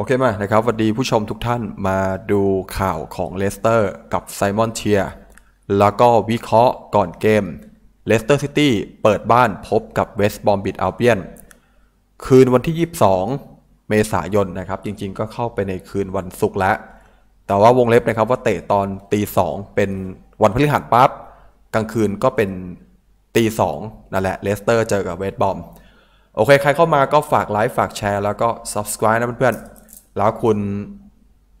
โอเคมานะครับสวัสดีผู้ชมทุกท่านมาดูข่าวของเลสเตอร์กับไซมอนเทียแล้วก็วิเคราะห์ก่อนเกมเลสเตอร์ซิตี้เปิดบ้านพบกับเวสต์บอมบิดอัลเบียนคืนวันที่ 22 เมษายนนะครับจริงๆก็เข้าไปในคืนวันศุกร์แล้วแต่ว่าวงเล็บนะครับว่าเตะตอนตีสองเป็นวันพฤหัสปับ๊บกลางคืนก็เป็นตีสองนั่นแหละเลสเตอร์เจอกับเวสต์บอมโอเค ใครเข้ามาก็ฝากไลค์ฝากแชร์แล้วก็ subscribe นะเพื่อนๆแล้วคุณ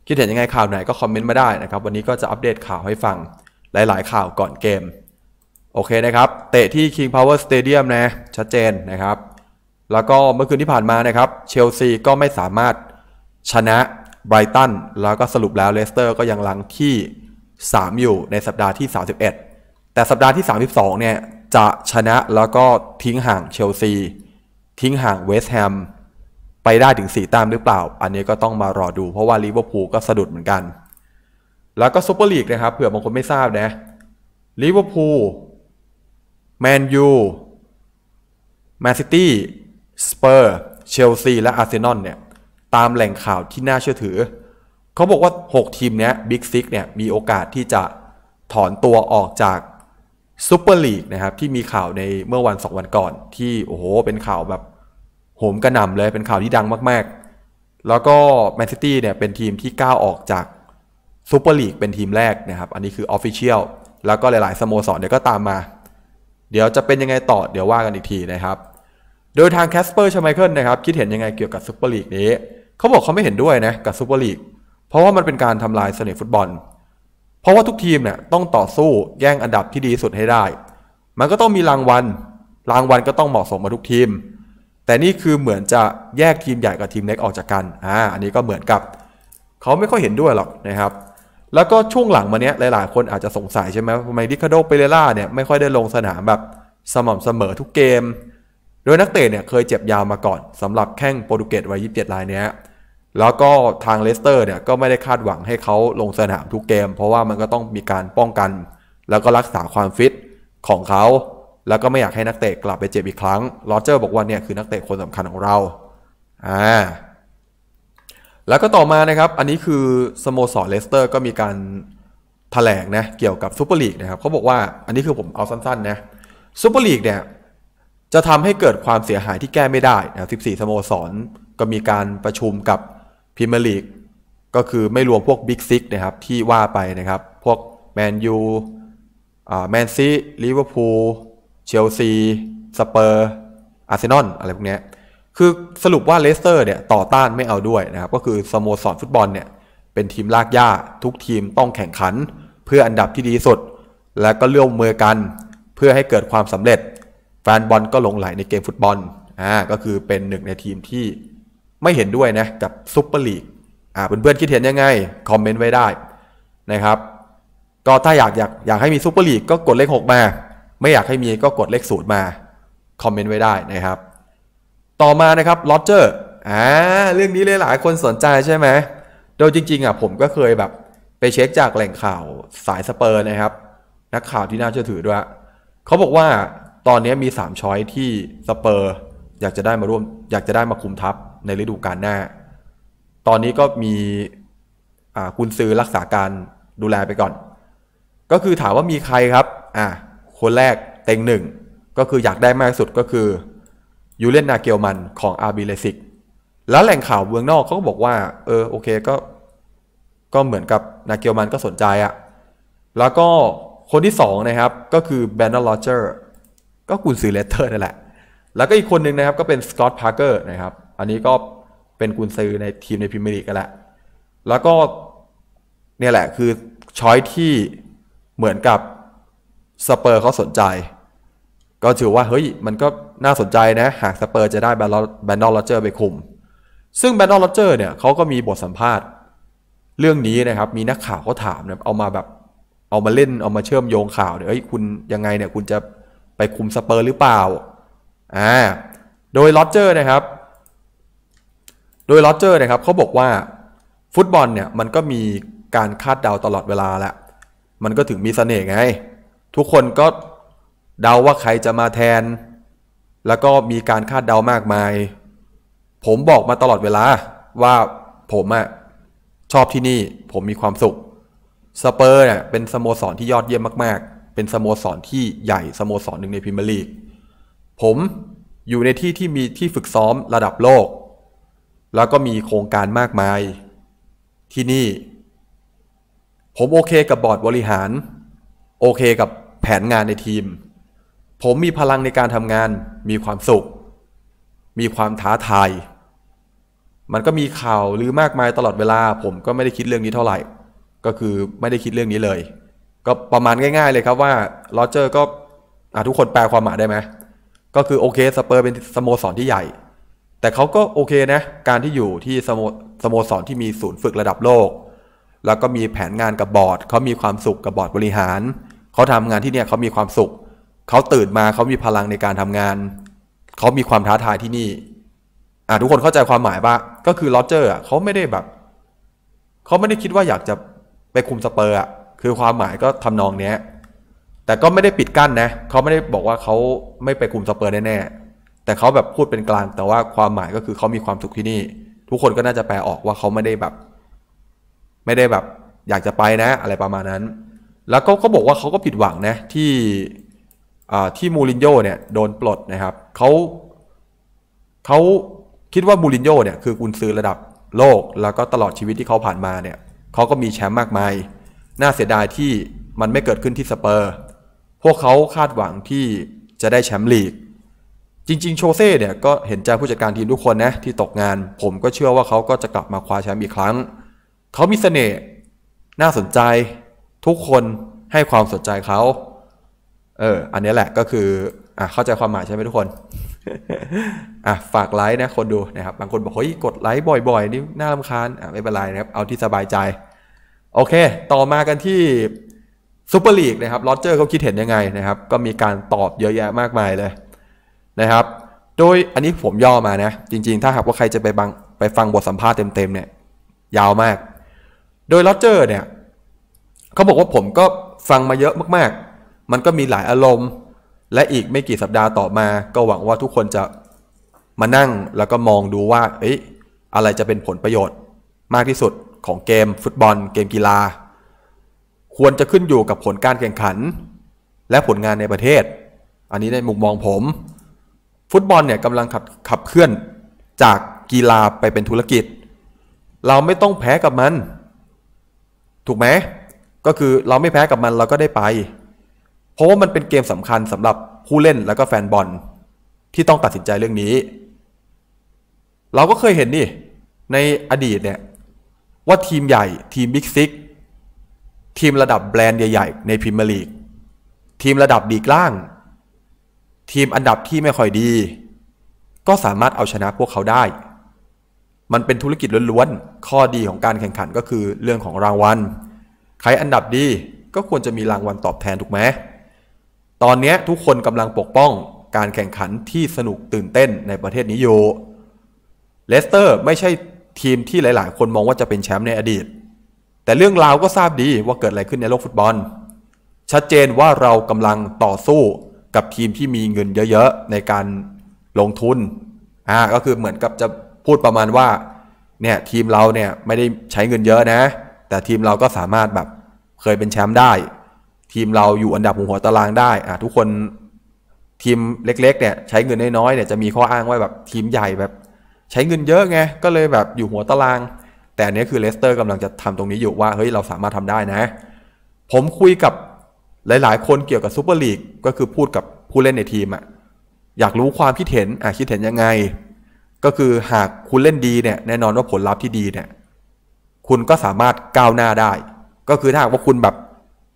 คิดเห็นยังไงข่าวไหนก็คอมเมนต์มาได้นะครับ วันนี้ก็จะอัปเดตข่าวให้ฟังหลายๆข่าวก่อนเกม โอเคนะครับ เตะที่ King Power Stadium นะชัดเจนนะครับ แล้วก็เมื่อคืนที่ผ่านมานะครับ เชลซีก็ไม่สามารถชนะไบรตันแล้วก็สรุปแล้วเลสเตอร์ก็ยังลังที่ 3 อยู่ในสัปดาห์ที่ 31 แต่สัปดาห์ที่ 32เนี่ยจะชนะแล้วก็ทิ้งห่างเชลซีทิ้งห่างเวสต์แฮมไปได้ถึง4แต้มหรือเปล่า อันนี้ก็ต้องมารอดู เพราะว่าลิเวอร์พูลก็สะดุดเหมือนกัน แล้วก็ซูเปอร์ลีกนะครับ เผื่อบางคนไม่ทราบนะ ลิเวอร์พูลแมนยูแมนซิตี้สเปอร์ เชลซี และอาร์เซนอลเนี่ย ตามแหล่งข่าวที่น่าเชื่อถือ เขาบอกว่า 6 ทีมเนี้ย บิ๊กซิกเนี่ยมีโอกาสที่จะถอนตัวออกจากซูเปอร์ลีกนะครับ ที่มีข่าวในเมื่อวัน 2 วันก่อน ที่โอ้โห เป็นข่าวแบบหมกระหน่ำเลยเป็นข่าวที่ดังมาก ๆ แล้วก็แมนซิตี้เนี่ยเป็นทีมที่ก้าวออกจากซูเปอร์ลีกเป็นทีมแรกนะครับอันนี้คือออฟฟิเชียลแล้วก็หลายๆ สโมสรเดี๋ยวก็ตามมา เดี๋ยวจะเป็นยังไงต่อ เดี๋ยวว่ากันอีกทีนะครับ โดยทางแคสเปอร์ชไมเคิลนะครับคิดเห็นยังไงเกี่ยวกับซูเปอร์ลีกนี้ เขาบอกเขาไม่เห็นด้วยนะกับซูเปอร์ลีกเพราะว่ามันเป็นการทำลายเสน่ห์ฟุตบอล เพราะว่าทุกทีมเนี่ยต้องต่อสู้แย่งอันดับที่ดีสุดให้ได้ มันก็ต้องมีรางวัล รางวัลก็ต้องเหมาะสมกับทุกทีมแต่นี่คือเหมือนจะแยกทีมใหญ่กับทีมเล็กออกจากกัน อ่า อันนี้ก็เหมือนกับ เขาไม่ค่อยเห็นด้วยหรอกนะครับ แล้วก็ช่วงหลังมาเนี้ย หลายๆ คนอาจจะสงสัยใช่ไหมทำไมดิคาโดเปเรล่าเนี่ยไม่ค่อยได้ลงสนามแบบสม่ำเสมอทุกเกม โดยนักเตะเนี่ยเคยเจ็บยาวมาก่อนสำหรับแข้งโปรตุเกสวัย27รายเนี้ย แล้วก็ทางเลสเตอร์เนี่ยก็ไม่ได้คาดหวังให้เขาลงสนามทุกเกมเพราะว่ามันก็ต้องมีการป้องกัน แล้วก็รักษาความฟิตของเขาแล้วก็ไม่อยากให้นักเตะกลับไปเจ็บอีกครั้ง ลอเจอร์บอกว่าเนี่ยคือนักเตะคนสำคัญของเรา อ่า แล้วก็ต่อมานะครับ อันนี้คือสโมสรเลสเตอร์ก็มีการแถลงนะเกี่ยวกับซูเปอร์ลีกนะครับ เขาบอกว่าอันนี้คือผมเอาสั้นๆนะซูเปอร์ลีกเนี่ยจะทำให้เกิดความเสียหายที่แก้ไม่ได้นะ14 สโมสร ก็มีการประชุมกับพรีเมียร์ลีกก็คือไม่รวมพวกบิ๊กซิกนะครับที่ว่าไปนะครับ พวกแมนยูแมนซีลิเวอร์พูลเชลซีสเปอร์อาร์เซนอลอะไรพวกนี้คือสรุปว่าเลสเตอร์เนี่ยต่อต้านไม่เอาด้วยนะครับก็คือสโมสรฟุตบอลเนี่ยเป็นทีมลากย่าทุกทีมต้องแข่งขันเพื่ออันดับที่ดีสุด และก็เลื่อมมือกันเพื่อให้เกิดความสำเร็จ แฟนบอลก็หลงไหลในเกมฟุตบอลอ่าก็คือเป็นหนึ่งในทีมที่ไม่เห็นด้วยนะกับซุปเปอร์ลีกอ่าเพื่อนๆคิดเห็นยังไงคอมเมนต์ไว้ได้นะครับก็ถ้าอยากอยากอยากให้มีซุปเปอร์ลีกก็กดเลข6มาไม่อยากให้มีก็กดเลขศูนย์มา คอมเมนต์ไว้ได้นะครับ ต่อมานะครับลอจเจอร์อ่าเรื่องนี้เลยหลายคนสนใจใช่ไหมโดยจริงๆ อ่ะ ผมก็เคยแบบ ไปเช็คจากแหล่งข่าวสายสเปอร์นะครับ นักข่าวที่น่าเชื่อถือด้วย เขาบอกว่าตอนนี้มี 3 ช้อยที่สเปอร์อยากจะได้มาร่วม อยากจะได้มาคุมทัพในฤดูกาลหน้า ตอนนี้ก็มีคุณซื้อรักษาการดูแลไปก่อน ก็คือถามว่ามีใครครับ อ่าคนแรกเต็งหนึ่งก็คืออยากได้มากสุดก็คือ ยูเลนนาเกลมันของอาร์บีเลสิก แล้วแหล่งข่าวเมืองนอกเขาก็บอกว่าเออโอเคก็ ก็เหมือนกับนาเกลมันก็สนใจอะแล้วก็คนที่สองนะครับก็คือแบนนอร์ลอเจอร์ก็กุนซือเลสเตอร์นั่นแหละ แล้วก็อีกคนหนึ่งนะครับก็เป็นสกอตพาร์เกอร์นะครับอันนี้ก็เป็นกุนซือในทีมในพรีเมียร์ลีกกันแหละแล้วก็เนี่ยแหละคือช้อยที่เหมือนกับสเปอร์เขาสนใจ ก็ถือว่าเฮ้ยมันก็น่าสนใจนะ หากสเปอร์จะได้แบนดอลโรเจอร์ไปคุม ซึ่งแบนดอลโรเจอร์เนี่ยเขาก็มีบทสัมภาษณ์ เรื่องนี้นะครับ มีนักข่าวเขาถามนยเอามาแบบเอามาเล่นเอามาเชื่อมโยงข่าวเนี่ยเอ้ย คุณยังไงเนี่ย คุณจะไปคุมสเปอร์หรือเปล่าอ่าโดยโรเจอร์นะครับ โดยโรเจอร์นะครับเขาบอกว่าฟุตบอลเนี่ยมันก็มีการคาดเดาตลอดเวลาแหละมันก็ถึงมีเสน่ห์ไงทุกคนก็เดาว่าใครจะมาแทน แล้วก็มีการคาดเดามากมาย ผมบอกมาตลอดเวลาว่าผมอะชอบที่นี่ ผมมีความสุข สเปอร์เนี่ยเป็นสโมสรที่ยอดเยี่ยมมากๆ เป็นสโมสรที่ใหญ่ สโมสรหนึ่งในพรีเมียร์ลีกผมอยู่ในที่ที่มีที่ฝึกซ้อมระดับโลก แล้วก็มีโครงการมากมาย ที่นี่ ผมโอเคกับบอร์ดบริหารโอเคกับแผนงานในทีม ผมมีพลังในการทำงานมีความสุข มีความท้าทาย มันก็มีข่าวหรือมากมายตลอดเวลา ผมก็ไม่ได้คิดเรื่องนี้เท่าไหร่ ก็คือไม่ได้คิดเรื่องนี้เลย ก็ประมาณง่ายๆเลยครับว่าลอเจอร์ก็ทุกคนแปลความหมายได้ไหมก็คือโอเคสเปอร์เป็นสโมสรที่ใหญ่ แต่เขาก็โอเคนะการที่อยู่ที่สโมสโมสรที่มีศูนย์ฝึกระดับโลก แล้วก็มีแผนงานกับบอร์ด เขามีความสุขกับบอร์ดบริหารเขาทำงานที่เนี่ย เขามีความสุข เขาตื่นมาเขามีพลังในการทำงาน เขามีความท้าทายที่นี่ อ่าทุกคนเข้าใจความหมายปะก็คือลอเจอร์อ่ะเขาไม่ได้แบบ เขาไม่ได้คิดว่าอยากจะไปคุมสเปอร์อ่ะคือความหมายก็ทำนองเนี้ยแต่ก็ไม่ได้ปิดกั้นนะ เขาไม่ได้บอกว่าเขาไม่ไปคุมสเปอร์แน่ๆแต่เขาแบบพูดเป็นกลางแต่ว่าความหมายก็คือเขามีความสุขที่นี่ ทุกคนก็น่าจะแปลออกว่าเขาไม่ได้แบบ ไม่ได้แบบ อยากจะไปนะ อะไรประมาณนั้นแล้วก็เขาบอกว่าเขาก็ผิดหวังนะที่ที่มูรินโญ่เนี่ยโดนปลดนะครับ เขาเขาคิดว่ามูรินโญ่เนี่ยคือกุนซือระดับโลก แล้วก็ตลอดชีวิตที่เขาผ่านมาเนี่ยเขาก็มีแชมป์มากมาย น่าเสียดายที่มันไม่เกิดขึ้นที่สเปอร์ พวกเขาคาดหวังที่จะได้แชมป์ลีก จริงๆโชเซ่เนี่ยก็เห็นใจผู้จัดการทีมทุกคนนะที่ตกงานผมก็เชื่อว่าเขาก็จะกลับมาคว้าแชมป์อีกครั้งเขามีเสน่ห์น่าสนใจทุกคนให้ความสนใจเขาเออ อันนี้แหละก็คือ อ่ะเข้าใจความหมายใช่ไหมทุกคน อ่ะฝากไลค์นะ คนดูนะครับ บางคนบอกเฮ้ย กดไลค์บ่อย ๆ นี่ น่ารำคาญ อ่ะไม่เป็นไรนะครับ เอาที่สบายใจ โอเค ต่อมากันที่ซูเปอร์ลีกนะครับ ลอเจอร์เขาคิดเห็นยังไงนะครับ ก็มีการตอบเยอะแยะมากมายเลยนะครับ โดยอันนี้ผมย่อมานะ จริง ๆ ถ้าหากว่าใครจะไปบังไปฟังบทสัมภาษณ์เต็มๆ เนี่ย ยาวมาก โดยลอเจอร์เนี่ยเขาบอกว่าผมก็ฟังมาเยอะมากๆ มันก็มีหลายอารมณ์ และอีกไม่กี่สัปดาห์ต่อมา ก็หวังว่าทุกคนจะมานั่งแล้วก็มองดูว่า เอ๊ะอะไรจะเป็นผลประโยชน์ มากที่สุดของเกม ฟุตบอล เกมกีฬา ควรจะขึ้นอยู่กับผลการแข่งขัน และผลงานในประเทศ อันนี้ในมุมมองผม ฟุตบอลเนี่ยกำลังขับขับเคลื่อนจากกีฬาไปเป็นธุรกิจ เราไม่ต้องแพ้กับมัน ถูกไหมก็คือเราไม่แพ้กับมันเราก็ได้ไป เพราะว่ามันเป็นเกมสำคัญสำหรับผู้เล่นแล้วก็แฟนบอล ที่ต้องตัดสินใจเรื่องนี้ เราก็เคยเห็นนี่ในอดีตเนี่ย ว่าทีมใหญ่ทีมบิ๊กซิกทีมระดับแบรนด์ใหญ่ ๆ ในพรีเมียร์ลีก ทีมระดับดีกล่าง ทีมอันดับที่ไม่ค่อยดี ก็สามารถเอาชนะพวกเขาได้ มันเป็นธุรกิจล้วนๆข้อดีของการแข่งขันก็คือเรื่องของรางวัลใครอันดับดีก็ควรจะมีรางวัลตอบแทนถูกไหม ตอนนี้ทุกคนกำลังปกป้องการแข่งขันที่สนุกตื่นเต้นในประเทศนี้อยู่เลสเตอร์ไม่ใช่ทีมที่หลายๆ คนมองว่าจะเป็นแชมป์ในอดีต แต่เรื่องราวก็ทราบดีว่าเกิดอะไรขึ้นในโลกฟุตบอล ชัดเจนว่าเรากำลังต่อสู้กับทีมที่มีเงินเยอะๆในการลงทุน อ่าก็คือเหมือนกับจะพูดประมาณว่าเนี่ยทีมเราเนี่ยไม่ได้ใช้เงินเยอะนะแต่ทีมเราก็สามารถแบบเคยเป็นแชมป์ได้ ทีมเราอยู่อันดับหัวตารางได้ อ่ะทุกคนทีมเล็ก ๆเนี่ยใช้เงินน้อยๆเนี่ยจะมีข้ออ้างว่าแบบทีมใหญ่แบบ ใช้เงินเยอะไงก็เลยแบบอยู่หัวตาราง แต่เนี้ยคือเลสเตอร์กำลังจะทำตรงนี้อยู่ว่าเฮ้ยเราสามารถทำได้นะผมคุยกับหลายๆคนเกี่ยวกับซูเปอร์ลีกก็คือพูดกับผู้เล่นในทีมอะอยากรู้ความคิดเห็นอ่ะคิดเห็นยังไง ก็คือหากคุณเล่นดีเนี่ยแน่นอนว่าผลลัพธ์ที่ดีเนี่ยคุณก็สามารถก้าวหน้าได้ ก็คือถ้าหากว่าคุณแบบ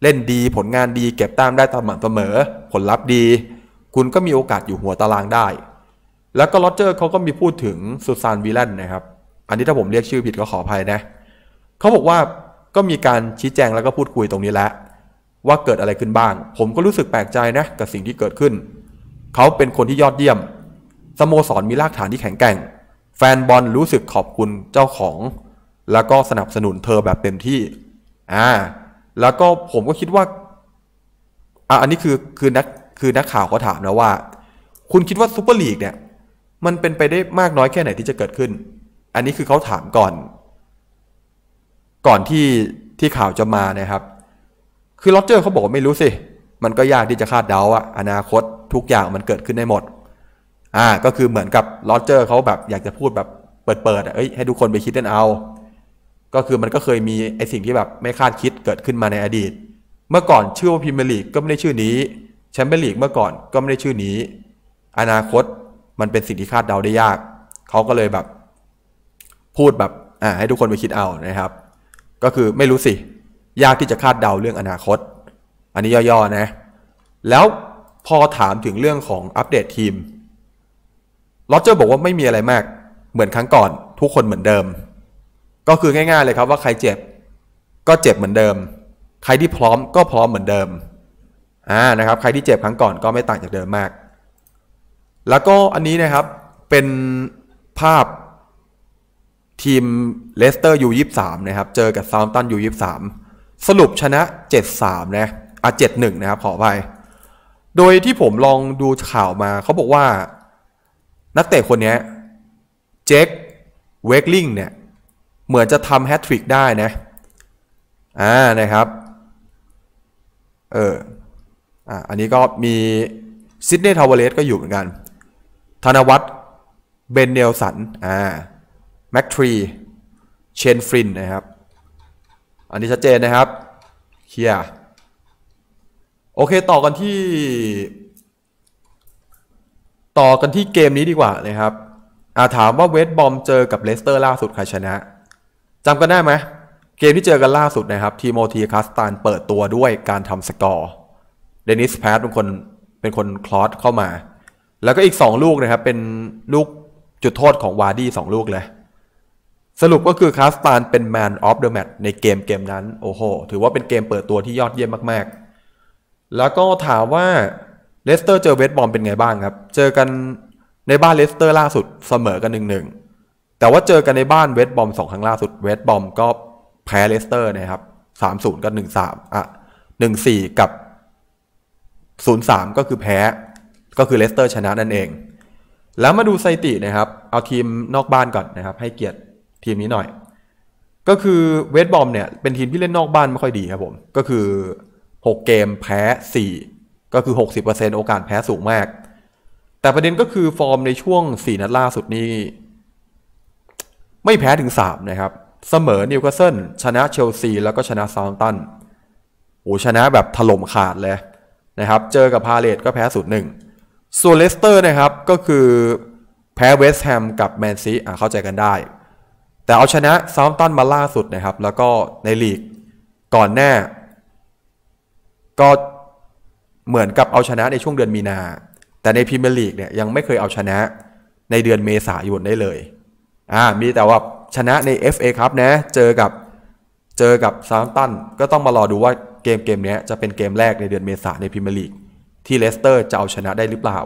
เล่นดีผลงานดี เก็บต้มได้ตามเสมอ ผลลัพธ์ดี คุณก็มีโอกาสอยู่หัวตารางได้ แล้วก็ลอตเจอร์เขาก็มีพูดถึงซูซานวิลเลนนะครับ อันนี้ถ้าผมเรียกชื่อผิดก็ขออภัยนะเขาบอกว่าก็มีการชี้แจงแล้วก็พูดคุยตรงนี้แล้ว ว่าเกิดอะไรขึ้นบ้าง ผมก็รู้สึกแปลกใจนะกับสิ่งที่เกิดขึ้น เขาเป็นคนที่ยอดเยี่ยมสโมสรมีรากฐานที่แข็งแกร่ง แฟนบอลรู้สึกขอบคุณเจ้าของแล้วก็สนับสนุนเธอแบบเต็มที่ อ่า แล้วก็ผมก็คิดว่า อ่ะอันนี้คือ คือนัก คือนักข่าวเขาถามนะว่า คุณคิดว่าซูเปอร์ลีกเนี่ย มันเป็นไปได้มากน้อยแค่ไหนที่จะเกิดขึ้น อันนี้คือเขาถามก่อน ก่อนที่ ที่ข่าวจะมานะครับ คือล็อเจอร์เขาบอกไม่รู้สิ มันก็ยากที่จะคาดเดาอะอนาคต ทุกอย่างมันเกิดขึ้นได้หมด อ่า ก็คือเหมือนกับล็อเจอร์เขาแบบ อยากจะพูดแบบ เปิดๆเอ้ย ให้ทุกคนไปคิดกันเอาก็คือมันก็เคยมีไอสิ่งที่แบบไม่คาดคิดเกิดขึ้นมาในอดีต เมื่อก่อนชื่อว่าพิมเมลีกก็ไม่ได้ชื่อนี้แชมเปี้ยนลีกเมื่อก่อนก็ไม่ได้ชื่อนี้อนาคตมันเป็นสิ่งที่คาดเดาได้ยากเขาก็เลยแบบ พูดแบบอ่าให้ทุกคนไปคิดเอานะครับ ก็คือไม่รู้สิ ยากที่จะคาดเดาเรื่องอนาคต อันนี้ย่อๆนะ แล้วพอถามถึงเรื่องของอัปเดตทีมลอตเจอร์บอกว่าไม่มีอะไรมากเหมือนครั้งก่อน ทุกคนเหมือนเดิมก็คือง่ายๆเลยครับว่าใครเจ็บก็เจ็บเหมือนเดิม ใครที่พร้อมก็พร้อมเหมือนเดิมอ่านะครับใครที่เจ็บครั้งก่อนก็ไม่ต่างจากเดิมมาก แล้วก็อันนี้นะครับเป็นภาพทีมเลสเตอร์ยูยีนะครับเจอกับซาวตันยูยีสรุปชนะ 7-3 นะอ่ะ7-1 นะครับขอไปโดยที่ผมลองดูข่าวมาเขาบอกว่า นักเตะคนนี้เจคเวกลิงเนี่ยเหมือนจะทำแฮตทริกได้นะ อ่านะครับ เอออ่าอันนี้ก็มี ซิดนีย์ทาวเวเลสก็อยู่เหมือนกัน ธนวัฒน์ เบนเนลสัน อ่าแม็กทรี เชนฟรินนะครับ อันนี้ชัดเจนนะครับเคลียร์โอเคต่อกันที่ ต่อกันที่เกมนี้ดีกว่านะครับอาถามว่าเวสบอมเจอกับเลสเตอร์ล่าสุดใครชนะจำกันได้ไหม เกมที่เจอกันล่าสุดนะครับ ทีโมทีคัสตานเปิดตัวด้วยการทำสกอร์เดนิสแพทเป็นคนเป็นคนคลอสเข้ามา แล้วก็อีก 2 ลูกนะครับเป็นลูกจุดโทษของวาร์ดี้2ลูกเลย สรุปก็คือ คาสตานเป็นแมนออฟเดอะแมตช์ในเกมเกมนั้น โอ้โห ถือว่าเป็นเกมเปิดตัวที่ยอดเยี่ยมมาก ๆ แล้วก็ถามว่าเลสเตอร์เจอเวสบอมเป็นไงบ้างครับเจอกันในบ้านเลสเตอร์ล่าสุดเสมอกันหนึ่งหนึ่งแต่ว่าเจอกันในบ้านเวสบอมสองครั้งล่าสุดเวสบอมก็แพ้เลสเตอร์นะครับสามศูนย์กับหนึ่งสามอ่ะหนึ่งสี่กับศูนย์สามก็คือแพ้ ก็คือเลสเตอร์ชนะนั่นเอง แล้วมาดูสถิตินะครับ เอาทีมนอกบ้านก่อนนะครับ ให้เกียรติทีมนี้หน่อย ก็คือเวสบอมเนี่ยเป็นทีมที่เล่นนอกบ้าน ไม่ค่อยดีครับผม ก็คือหกเกมแพ้สี่ก็คือหกสิบเเปอร์ซ็นโอกาสแพ้สูงมาก แต่ประเด็นก็คือฟอร์มในช่วงสี่นัดล่าสุดนี้ไม่แพ้ถึง 3 นะครับ เสมอนิวคาสเซิลชนะเชลซีแล้วก็ชนะซาวตันโอ้ชนะแบบถล่มขาดเลยนะครับ เจอกับพาเลตก็แพ้สุดหนึ่ง ส่วนเลสเตอร์นะครับก็คือแพ้เวสต์แฮมกับแมนซีอ่ะเข้าใจกันได้ แต่เอาชนะซาวตันมาล่าสุดนะครับ แล้วก็ในลีกก่อนหน้า ก็เหมือนกับเอาชนะในช่วงเดือนมีนา แต่ในพรีเมียร์ลีกเนี่ยยังไม่เคยเอาชนะในเดือนเมษายนได้เลยอ่ามีแต่ว่าชนะใน FA ครับนะเจอกับ เจอกับซามตันก็ต้องมารอดูว่าเกมเกมนี้จะเป็นเกมแรกในเดือนเมษาในพรีเมียร์ลีกที่เลสเตอร์จะเอาชนะได้หรือเปล่า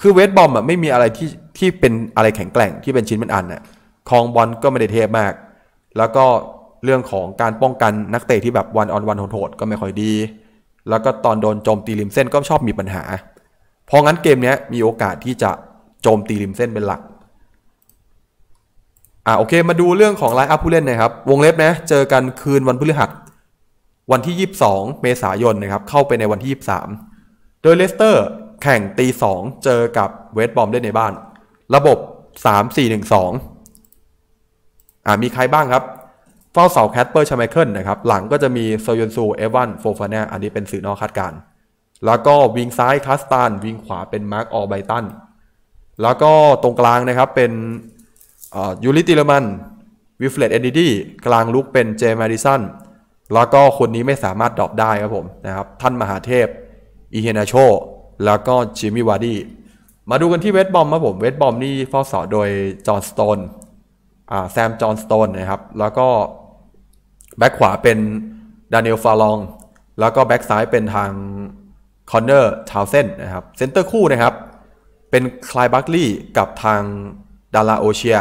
คือเวสบอมอ่ะไม่มีอะไรที่ที่เป็นอะไรแข็งแกร่งที่เป็นชิ้นเป็นอันน่ะคองบอลก็ไม่ได้เทพมาก แล้วก็เรื่องของการป้องกันนักเตะที่แบบวันออนวันโหดก็ไม่ค่อยดี แล้วก็ตอนโดนโจมตีริมเส้นก็ชอบมีปัญหาเพราะงั้นเกมนี้มีโอกาสที่จะโจมตีริมเส้นเป็นหลักอ่าโอเคมาดูเรื่องของไลน์อัพผู้เล่นนะครับ วงเล็บนะเจอกันคืนวันพฤหัสวันที่ 22 เมษายนนะครับ เข้าไปในวันที่ 23โดยเลสเตอร์แข่งตี 2 เจอกับเวสบอมเล่นในบ้าน ระบบ 3-4-1-2อ่ามีใครบ้างครับ เฝ้าเสาแคทเปอร์ชามมเคิลนะครับ หลังก็จะมีโซยอนซูเอวันโฟฟาน่าอันนี้เป็นสื่อนอกคาดการ แล้วก็วิงซ้ายคาสตานวิงขวาเป็นมาร์คออไบตันแล้วก็ตรงกลางนะครับเป็นยูริติเลมัน วิฟเลตเอนดิดี กลางลุกเป็นเจมาริสันแล้วก็คนนี้ไม่สามารถดรอปได้ครับผมนะครับท่านมหาเทพอีเฮนาโชแล้วก็จิมมี่วาร์ดี้มาดูกันที่เวทบอมครับผมเวทบอม นี่เฝ้าเสาโดยจอห์นสโตนอแซมจอห์นสโตนนะครับแล้วก็แบ็คขวาเป็นดานิเอลฟาลอง แล้วก็แบ็คซ้ายเป็นทางคอนเนอร์ ทาวเซนนะครับเซนเตอร์คู่นะครับเป็นคลายบัคลี่กับทางดาราโอเชีย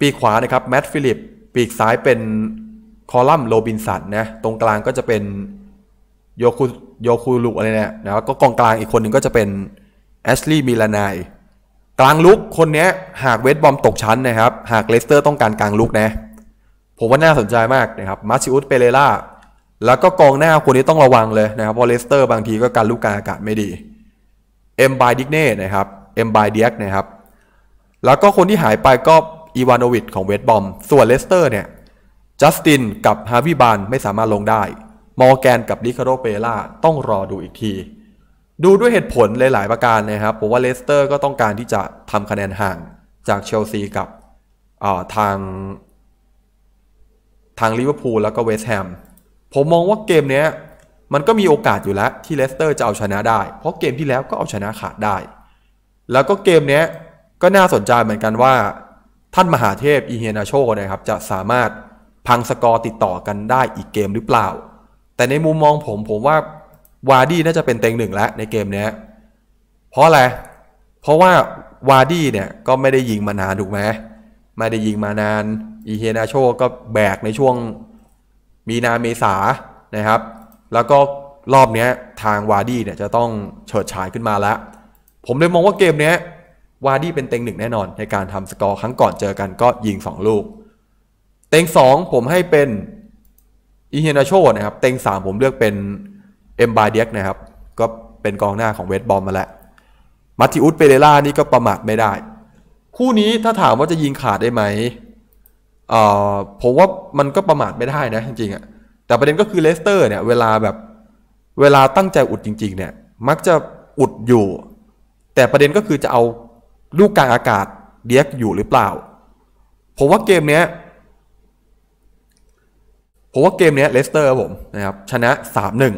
ปีขวานะครับแมตต์ฟิลิปปีกซ้ายเป็นคอลัมน์โรบินสันนะตรงกลางก็จะเป็นโยคุโยคุลุอะไรเนี่ยนะก็กองกลางอีกคนหนึ่งก็จะเป็นแอชลีย์มิลานายกลางลุกคนนี้หากเวสบอมตกชั้นนะครับ หากเลสเตอร์ต้องการกลางลุกนะ ผมว่าน่าสนใจมากนะครับ มาชิอุสเปเรล่า แล้วก็กองหน้าคนนี้ต้องระวังเลยนะครับ เพราะเลสเตอร์บางทีก็การลูกการอากาศไม่ดีเอ็มบายดิกเน่นะครับเอ็มบายเดียกนะครับแล้วก็คนที่หายไปก็อีวานอวิชของเวสบอม ส่วนเลสเตอร์เนี่ย จัสตินกับฮาวิบานไม่สามารถลงได้ มอร์แกนกับลิคาโรเปล่าต้องรอดูอีกที ดูด้วยเหตุผลหลายๆประการนะครับผมว่าเลสเตอร์ก็ต้องการที่จะทำคะแนนห่างจากเชลซีกับทาง ทางลิเวอร์พูลแล้วก็เวสต์แฮม ผมมองว่าเกมนี้มันก็มีโอกาสอยู่แล้วที่เลสเตอร์จะเอาชนะได้ เพราะเกมที่แล้วก็เอาชนะขาดได้ แล้วก็เกมนี้ก็น่าสนใจเหมือนกันว่าท่านมหาเทพอีเฮนาโชนะครับจะสามารถพังสกอร์ติดต่อกันได้อีกเกมหรือเปล่า แต่ในมุมมองผมผมว่าวาดี้น่าจะเป็นเต็งหนึ่งแล้วในเกมนี้ เพราะอะไรเพราะว่าวาดี้เนี่ยก็ไม่ได้ยิงมานาน ถูกไหม ไม่ได้ยิงมานานอีเฮนาโชก็แบกในช่วงมีนาเมษานะครับแล้วก็รอบนี้ทางวาดี้เนี่ยจะต้องเฉิดฉายขึ้นมาแล้ว ผมเลยมองว่าเกมนี้วาดี้เป็นเต็งหนึ่งแน่นอน ในการทำสกอร์ ครั้งก่อนเจอกันก็ยิง 2 ลูก เต็ง 2 ผมให้เป็น อิเฮนาโชนะครับ เต็ง 3 ผมเลือกเป็นเอ็มบาเดียกนะครับ ก็เป็นกองหน้าของเวสบอมมาแล้ว มัติอุสเปเรล่านี่ก็ประมาทไม่ได้ คู่นี้ถ้าถามว่าจะยิงขาดได้ไหมเอ่อผมว่ามันก็ประมาทไม่ได้นะจริงๆอะแต่ประเด็นก็คือเลสเตอร์เนี่ย เวลาแบบเวลาตั้งใจอุดจริง ๆเนี่ย มักจะอุดอยู่ แต่ประเด็นก็คือจะเอาลูกกลางอากาศเดียกอยู่หรือเปล่า ผมว่าเกมเนี้ย ผมว่าเกมเนี้ยเลสเตอร์ผมนะครับชนะสามหนึ่ง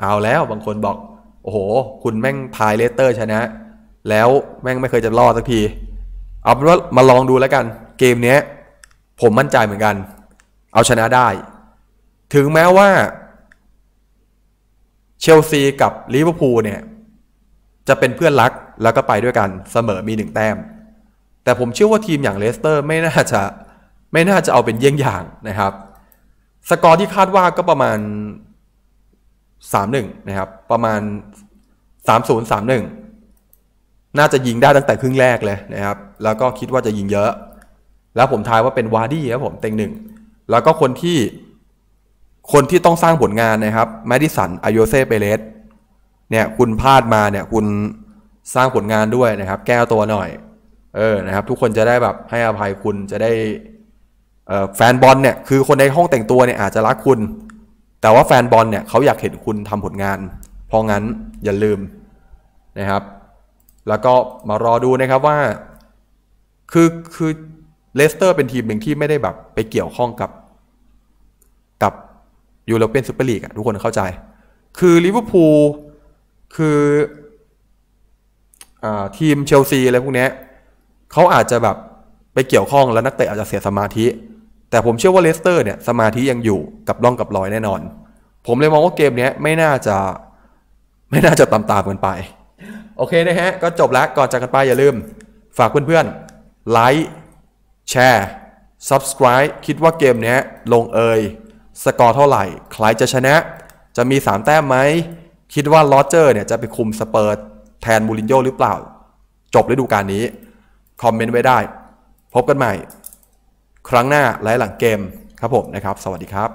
เอาแล้วบางคนบอก โอ้โห คุณแม่งทายเลสเตอร์ชนะ แล้วแม่งไม่เคยจะรอดสักทีเอาเป็นว่ามาลองดูแล้วกัน เกมเนี้ย ผมมั่นใจเหมือนกัน เอาชนะได้ ถึงแม้ว่าเชลซีกับลิเวอร์พูลเนี่ย จะเป็นเพื่อนรักแล้วก็ไปด้วยกันเสมอมี1แต้ม แต่ผมเชื่อว่าทีมอย่างเลสเตอร์ไม่น่าจะ ไม่น่าจะเอาเป็นเยี่ยงอย่างนะครับ สกอร์ที่คาดว่าก็ประมาณ 3-1นะครับ ประมาณ 3-0-3-1 น่าจะยิงได้ตั้งแต่ครึ่งแรกเลยนะครับ แล้วก็คิดว่าจะยิงเยอะ แล้วผมทายว่าเป็นวาร์ดี้ครับผมเต็งหนึ่ง แล้วก็คนที่ คนที่ต้องสร้างผลงานนะครับ แมดิสันอโยเซเปเรสเนี่ยคุณพลาดมาเนี่ยคุณสร้างผลงานด้วยนะครับ แก้ตัวหน่อยเออนะครับทุกคนจะได้แบบให้อภัยคุณจะได้แฟนบอลเนี่ยคือคนในห้องแต่งตัวเนี่ยอาจจะรักคุณ แต่ว่าแฟนบอลเนี่ยเขาอยากเห็นคุณทำผลงานเพราะงั้นอย่าลืมนะครับแล้วก็มารอดูนะครับว่าคือคือเลสเตอร์เป็นทีมหนึ่งที่ไม่ได้แบบไปเกี่ยวข้องกับ กับยูโรเปียนซูเปอร์ลีกอะทุกคนเข้าใจ คือลิเวอร์พูลคือทีมเชลซีอะไรพวกนี้ เขาอาจจะแบบไปเกี่ยวข้องแล้วนักเตะอาจจะเสียสมาธิ แต่ผมเชื่อว่าเลสเตอร์เนี่ยสมาธิยังอยู่กับร่องกับรอยแน่นอน ผมเลยมองว่าเกมนี้ไม่น่าจะไม่น่าจะตามตามกันไป โอเคนะฮะก็จบแล้ว ก่อนจากกันไปอย่าลืม ฝากเพื่อนๆไลค์แชร์ subscribe คิดว่าเกมนี้ลงเอยสกอร์เท่าไหร่ใครจะชนะ จะมี3แต้มไหมคิดว่าลอเจอร์เนี่ยจะไปคุมสเปิร์แทนมูรินโญ่หรือเปล่า จบฤดูกาลนี้ คอมเมนต์ไว้ได้ พบกันใหม่ ครั้งหน้าและหลังเกม ครับผมนะครับ สวัสดีครับ